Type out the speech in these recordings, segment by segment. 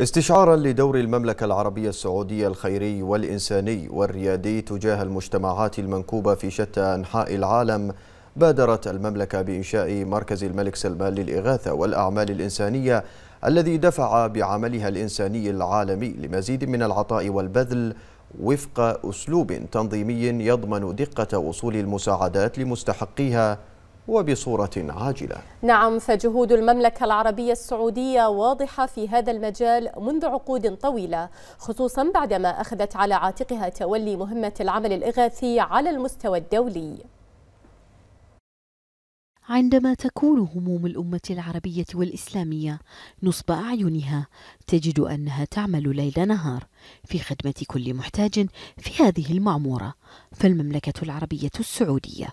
استشعارا لدور المملكة العربية السعودية الخيري والإنساني والريادي تجاه المجتمعات المنكوبة في شتى أنحاء العالم بادرت المملكة بإنشاء مركز الملك سلمان للإغاثة والأعمال الإنسانية الذي دفع بعملها الإنساني العالمي لمزيد من العطاء والبذل وفق أسلوب تنظيمي يضمن دقة وصول المساعدات لمستحقيها وبصورة عاجلة نعم فجهود المملكة العربية السعودية واضحة في هذا المجال منذ عقود طويلة خصوصا بعدما أخذت على عاتقها تولي مهمة العمل الإغاثي على المستوى الدولي عندما تكون هموم الأمة العربية والإسلامية نصب أعينها تجد أنها تعمل ليل نهار في خدمة كل محتاج في هذه المعمورة فالمملكة العربية السعودية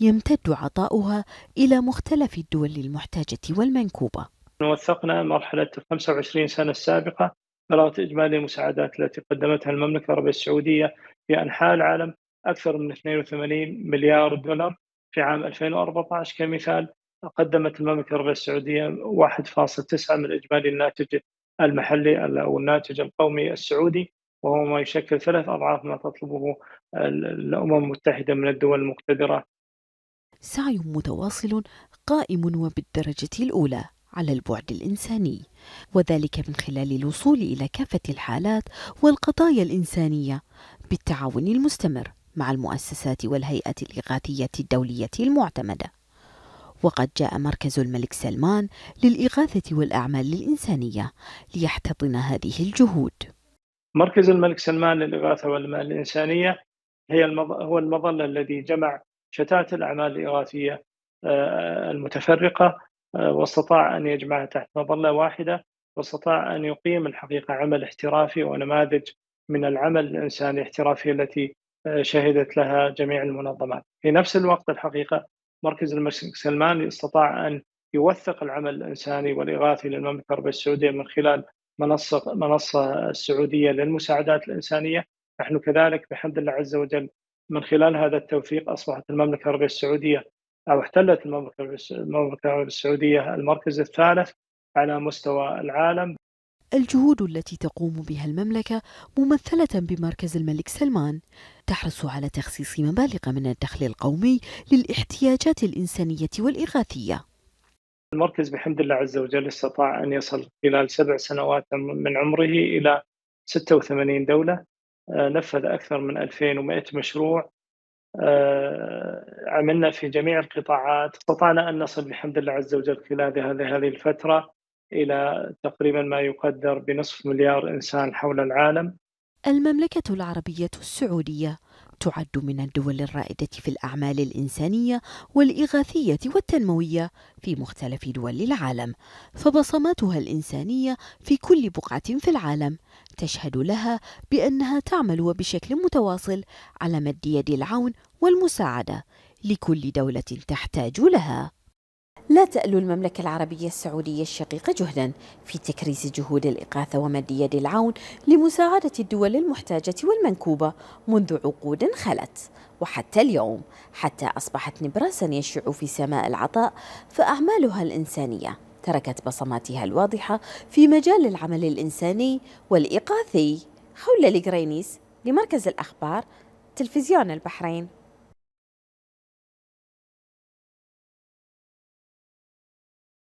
يمتد عطاؤها إلى مختلف الدول المحتاجة والمنكوبة وثقنا مرحلة 25 سنة السابقة بلغت إجمالي المساعدات التي قدمتها المملكة العربية السعودية في أنحاء العالم أكثر من 82 مليار دولار في عام 2014 كمثال قدمت المملكة العربية السعودية 1.9 من إجمالي الناتج المحلي أو الناتج القومي السعودي وهو ما يشكل ثلاث أضعاف ما تطلبه الأمم المتحدة من الدول المقتدرة سعي متواصل قائم وبالدرجة الأولى على البعد الإنساني، وذلك من خلال الوصول إلى كافة الحالات والقضايا الإنسانية بالتعاون المستمر مع المؤسسات والهيئة الإغاثية الدولية المعتمدة. وقد جاء مركز الملك سلمان للإغاثة والأعمال الإنسانية ليحتضن هذه الجهود. مركز الملك سلمان للإغاثة والأعمال الإنسانية هي المظ... هو المظلة الذي جمع شتات الاعمال الاغاثيه آه، المتفرقه آه، واستطاع ان يجمعها تحت مظله واحده واستطاع ان يقيم الحقيقه عمل احترافي ونماذج من العمل الانساني الاحترافي التي آه، شهدت لها جميع المنظمات. في نفس الوقت الحقيقه مركز الملك سلمان استطاع ان يوثق العمل الانساني والاغاثي للمملكه العربيه السعوديه من خلال منصه منصه السعوديه للمساعدات الانسانيه، نحن كذلك بحمد الله عز وجل من خلال هذا التوثيق اصبحت المملكه العربيه السعوديه او احتلت المملكه العربيه السعوديه المركز الثالث على مستوى العالم الجهود التي تقوم بها المملكة ممثلة بمركز الملك سلمان تحرص على تخصيص مبالغ من الدخل القومي للاحتياجات الإنسانية والإغاثية المركز بحمد الله عز وجل استطاع أن يصل خلال سبع سنوات من عمره إلى 86 دولة آه، نفذ اكثر من 2100 مشروع آه، عملنا في جميع القطاعات استطعنا ان نصل بحمد الله عز وجل خلال هذه هذه الفتره الى تقريبا ما يقدر بنصف مليار انسان حول العالم المملكة العربية السعودية تعد من الدول الرائدة في الأعمال الإنسانية والإغاثية والتنموية في مختلف دول العالم، فبصماتها الإنسانية في كل بقعة في العالم تشهد لها بأنها تعمل وبشكل متواصل على مد يد العون والمساعدة لكل دولة تحتاج لها. لا تألو المملكة العربية السعودية الشقيقة جهدا في تكريس جهود الإقاثة ومد يد العون لمساعدة الدول المحتاجة والمنكوبة منذ عقود خلت وحتى اليوم حتى أصبحت نبراسا يشع في سماء العطاء فأعمالها الإنسانية تركت بصماتها الواضحة في مجال العمل الإنساني والإقاثي حول القرينيس لمركز الأخبار تلفزيون البحرين